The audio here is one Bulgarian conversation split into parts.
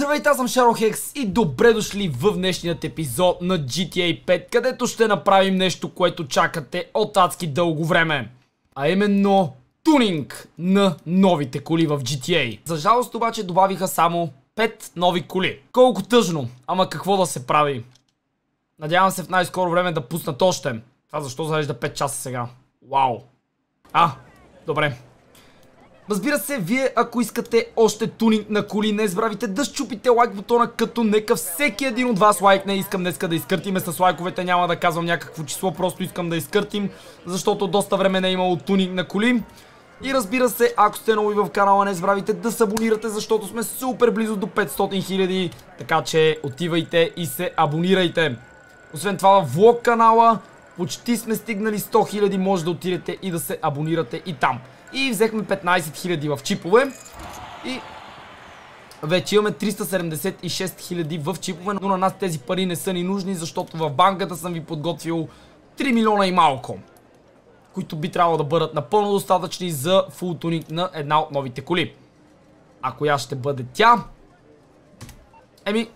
Здравейте, аз съм Шаро Хекс и добре дошли в днешният епизод на GTA 5, където ще направим нещо, което чакате от адски дълго време. А именно тунинг на новите коли в GTA. За жалост обаче добавиха само 5 нови коли. Колко тъжно, ама какво да се прави? Надявам се в най-скоро време да пуснат още. Това защо зарежда 5 часа сега? Вау. А, добре. Разбира се, вие ако искате още тунинг на коли, не забравяйте да щупите лайк бутона, като нека всеки един от вас лайкне. Искам днеска да изкъртиме с лайковете, няма да казвам някакво число, просто искам да изкъртим, защото доста време не е имало тунинг на коли. И разбира се, ако сте нови в канала, не забравяйте да се абонирате, защото сме супер близо до 500 хиляди. Така че отивайте и се абонирайте. Освен това влог канала почти сме стигнали 100 хиляди, може да отидете и да се абонирате и там. И взехме 15 000 в чипове. И вече имаме 376 000 в чипове, но на нас тези пари не са ни нужни, защото в банката съм ви подготвил 3 милиона и малко които би трябвало да бъдат напълно достатъчни за фултоник на една от новите коли. А коя ще бъде тя? Еми,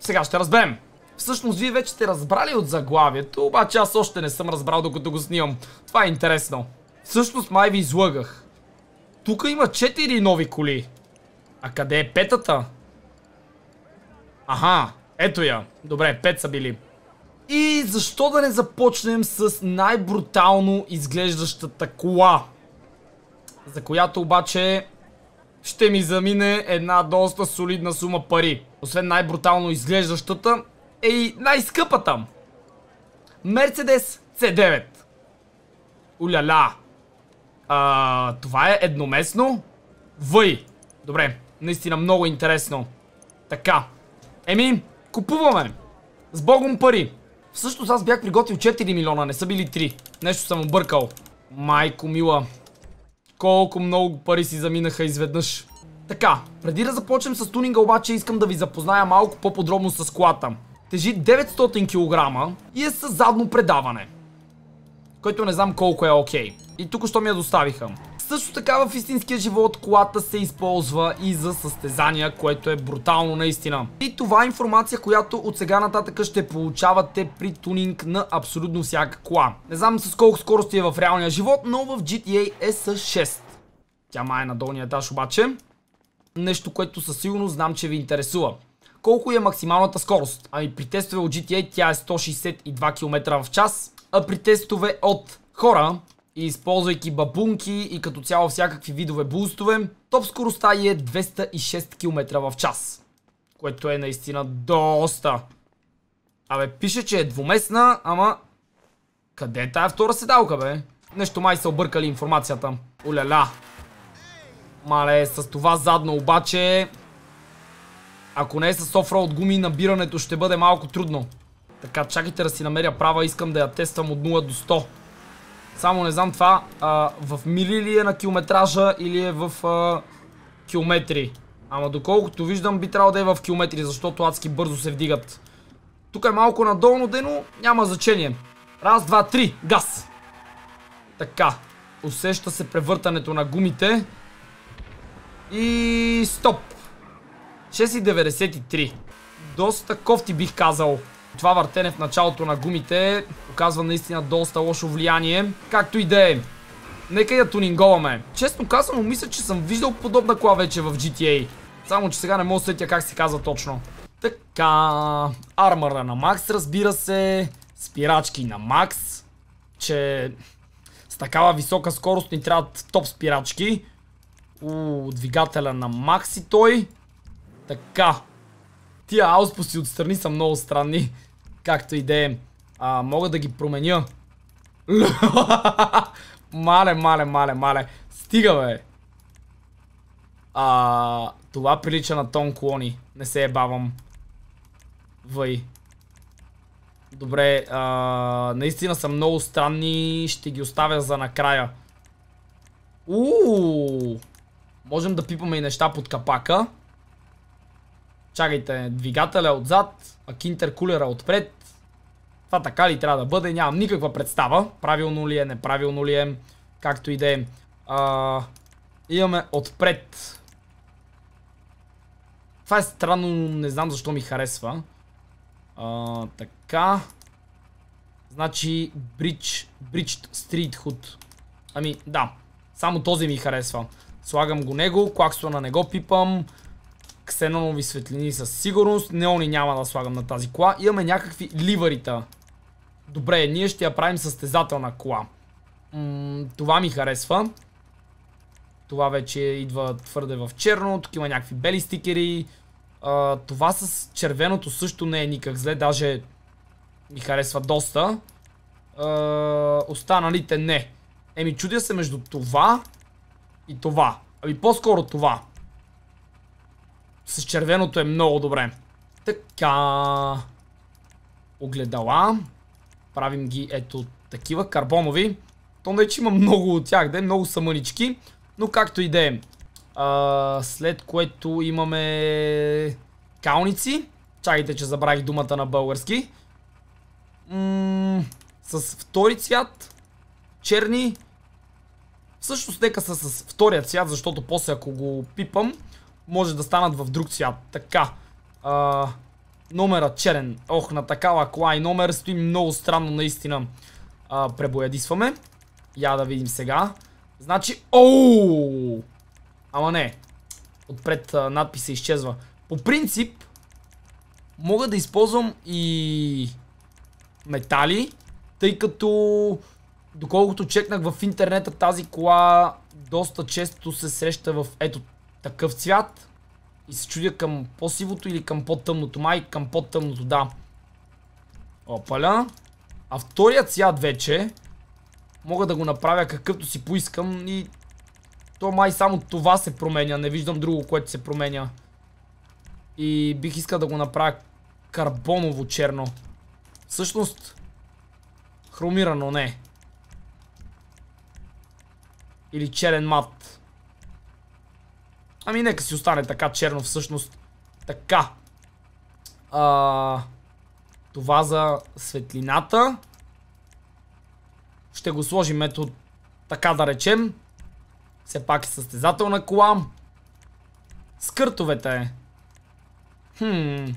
сега ще разберем. Всъщност, вие вече сте разбрали от заглавието, обаче аз още не съм разбрал докато го снимам. Това е интересно. Всъщност май ви излъгах. Тук има 4 нови коли. А къде е петата? Аха, ето я. Добре, пет са били. И защо да не започнем с най-брутално изглеждащата кола? За която обаче ще ми замине една доста солидна сума пари. Освен най-брутално изглеждащата е и най-скъпата. Мерцедес C9. Уляля! А, това е едноместно. Въй. Добре. Наистина много интересно. Така. Еми, купуваме. С богом пари. Всъщност аз бях приготвил 4 милиона, не са били 3. Нещо съм объркал. Майко мила. Колко много пари си заминаха изведнъж. Така, преди да започнем с тунинга обаче искам да ви запозная малко по-подробно с колата. Тежи 900 кг и е с задно предаване който не знам колко е окей. Okay. И тук що ми я доставиха. Също така в истинския живот колата се използва и за състезания, което е брутално наистина. И това е информация, която от сега нататък ще получавате при тунинг на абсолютно всяка кола. Не знам с колко скорости е в реалния живот, но в GTA е с 6. Тя май е на долния етаж обаче. Нещо, което със сигурност знам, че ви интересува. Колко е максималната скорост? Ами при тестове от GTA тя е 162 км в час, а при тестове от хора и използвайки бабунки и като цяло всякакви видове бустове, топ скоростта е 206 км в час. Което е наистина доста. Абе, пише, че е двуместна, ама... Къде е тая втора седалка, бе? Нещо май са объркали информацията. Оля-ля. Мале, с това задно обаче... Ако не е с от гуми, набирането ще бъде малко трудно. Така, чакайте да си намеря права, искам да я тествам от 0 до 100. Само не знам това в мили ли е на километража или е в километри. Ама доколкото виждам би трябвало да е в километри, защото адски бързо се вдигат. Тук е малко надолно но няма значение. Раз, два, три, газ! Така, усеща се превъртането на гумите. И стоп! 6,93. Доста кофти бих казал. Това въртене в началото на гумите оказва наистина доста лошо влияние. Както и да е. Нека я тунинговаме. Честно казано, мисля, че съм виждал подобна кола вече в GTA. Само, че сега не мога да сетя как се казва точно. Така... Армъра на Макс, разбира се. Спирачки на Макс. Че... С такава висока скорост ни трябват топ спирачки. Уу, двигателя на макс и той. Така. Тия ауспуси отстрани са много странни. Както и да е. Мога да ги променя. мале, мале, мале, мале. Стига, бе. А, това прилича на тон клони. Не се ебавам. Въй. Добре, а, наистина са много странни. Ще ги оставя за накрая. Уу! Можем да пипаме и неща под капака. Чакайте, двигателя отзад, а кинтеркулера отпред. Това така ли трябва да бъде? Нямам никаква представа. Правилно ли е, неправилно ли е, както и да е. Имаме отпред. Това е странно, но не знам защо ми харесва. така. Значи, бридж Bridged Street Hood. Ами, да. Само този ми харесва. Слагам го него, клаксона не го пипам ксенонови светлини със сигурност. Неони няма да слагам на тази кола. Имаме някакви ливарита. Добре, ние ще я правим състезателна кола. М това ми харесва. Това вече идва твърде в черно. Тук има някакви бели стикери. А, това с червеното също не е никак зле. Даже ми харесва доста. А, останалите не. Еми чудя се между това и това. Ами по-скоро това. С червеното е много добре. Така. Огледала. Правим ги ето такива карбонови. То не че има много от тях, да е много са мънички. Но както и да е. След което имаме калници. Чакайте, че забравих думата на български. М с втори цвят. Черни. Всъщност нека са с втория цвят, защото после ако го пипам, може да станат в друг цвят. Така. А, номера черен. Ох, на такава кола и номер стои много странно наистина. А, пребоядисваме. Я да видим сега. Значи, оу! Ама не. Отпред а, надписа изчезва. По принцип, мога да използвам и метали, тъй като доколкото чекнах в интернета тази кола доста често се среща в ето такъв цвят и се чудя към по-сивото или към по-тъмното. Май към по-тъмното, да. Опаля. А вторият цвят вече мога да го направя какъвто си поискам и то май само това се променя. Не виждам друго, което се променя. И бих искал да го направя карбоново черно. Всъщност, хромирано не. Или черен мат. Ами нека си остане така черно всъщност. Така. А, това за светлината. Ще го сложим ето така да речем. Все пак е състезателна кола. Скъртовете е. Хм.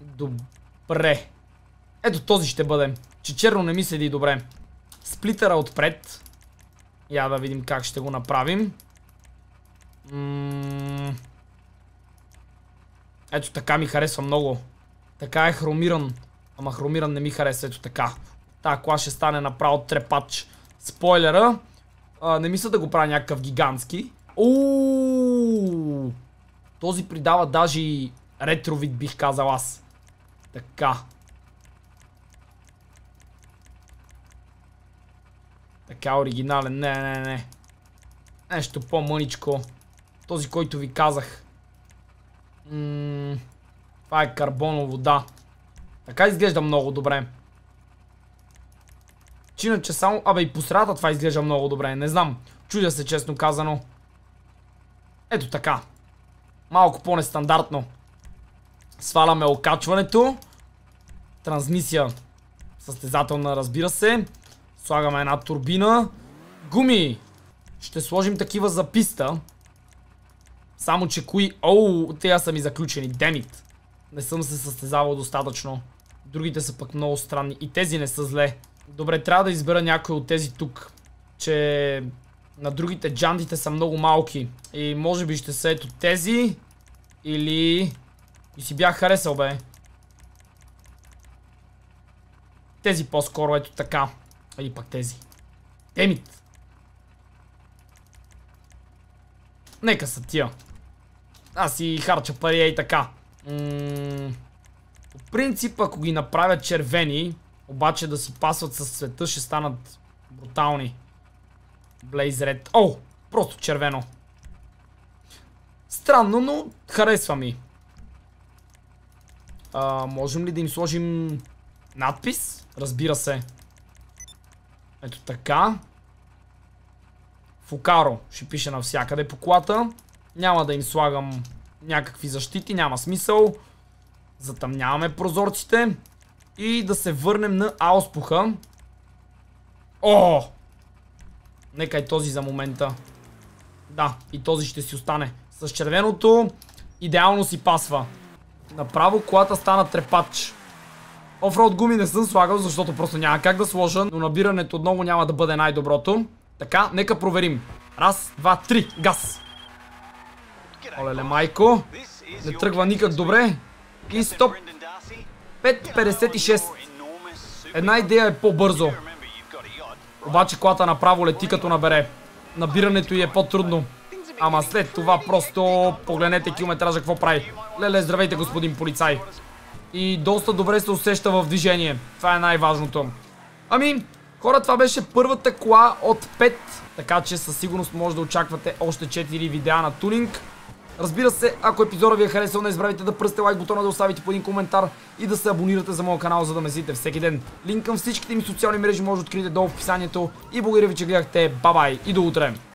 Добре. Ето този ще бъде. Че черно не ми седи добре. Сплитъра отпред. Я да видим как ще го направим. Ето така ми харесва много. Така е хромиран. Ама хромиран не ми харесва. Ето така. Та кола ще стане направо трепач. Спойлера. А, не мисля да го правя някакъв гигантски. Този придава даже и ретровид бих казал аз. Така. Така оригинален. Не, не, не. Нещо по-мъничко. Този, който ви казах. това е карбоново, да. Така изглежда много добре. че само... Абе и по средата това изглежда много добре. Не знам. Чудя се, честно казано. Ето така. Малко по-нестандартно. Сваляме окачването. Трансмисия. Състезателна, разбира се. Слагаме една турбина. Гуми. Ще сложим такива за писта. Само, че кои... Оу, тея са ми заключени. Демит. Не съм се състезавал достатъчно. Другите са пък много странни. И тези не са зле. Добре, трябва да избера някой от тези тук. Че на другите джандите са много малки. И може би ще са ето тези. Или... И си бях харесал, бе. Тези по-скоро, ето така. Или пак тези. Демит. Нека са тия. Аз си харча пари и така. по принцип, ако ги направят червени, обаче да си пасват с света, ще станат брутални. Blaze Red. О, просто червено. Странно, но харесва ми. А, можем ли да им сложим надпис? Разбира се. Ето така. Фукаро ще пише навсякъде по колата. Няма да им слагам някакви защити, няма смисъл. Затъмняваме прозорците. И да се върнем на ауспуха. О! Нека и този за момента. Да, и този ще си остане. С червеното идеално си пасва. Направо колата стана трепач. Офроуд гуми не съм слагал, защото просто няма как да сложа, но набирането отново няма да бъде най-доброто. Така, нека проверим. Раз, два, три, газ! Олеле, майко. Не тръгва никак добре. И стоп. 5.56. Една идея е по-бързо. Обаче колата направо лети като набере. Набирането й е по-трудно. Ама след това просто погледнете километража какво прави. Леле, здравейте господин полицай. И доста добре се усеща в движение. Това е най-важното. Ами, хора, това беше първата кола от 5. Така че със сигурност може да очаквате още 4 видеа на тунинг. Разбира се, ако епизода ви е харесал, не избравяйте да пръсте лайк бутона, да оставите по един коментар и да се абонирате за моя канал, за да ме зрите всеки ден. Линк към всичките ми социални мрежи може да откриете долу в описанието и благодаря ви, че гледахте. Бабай и до утре!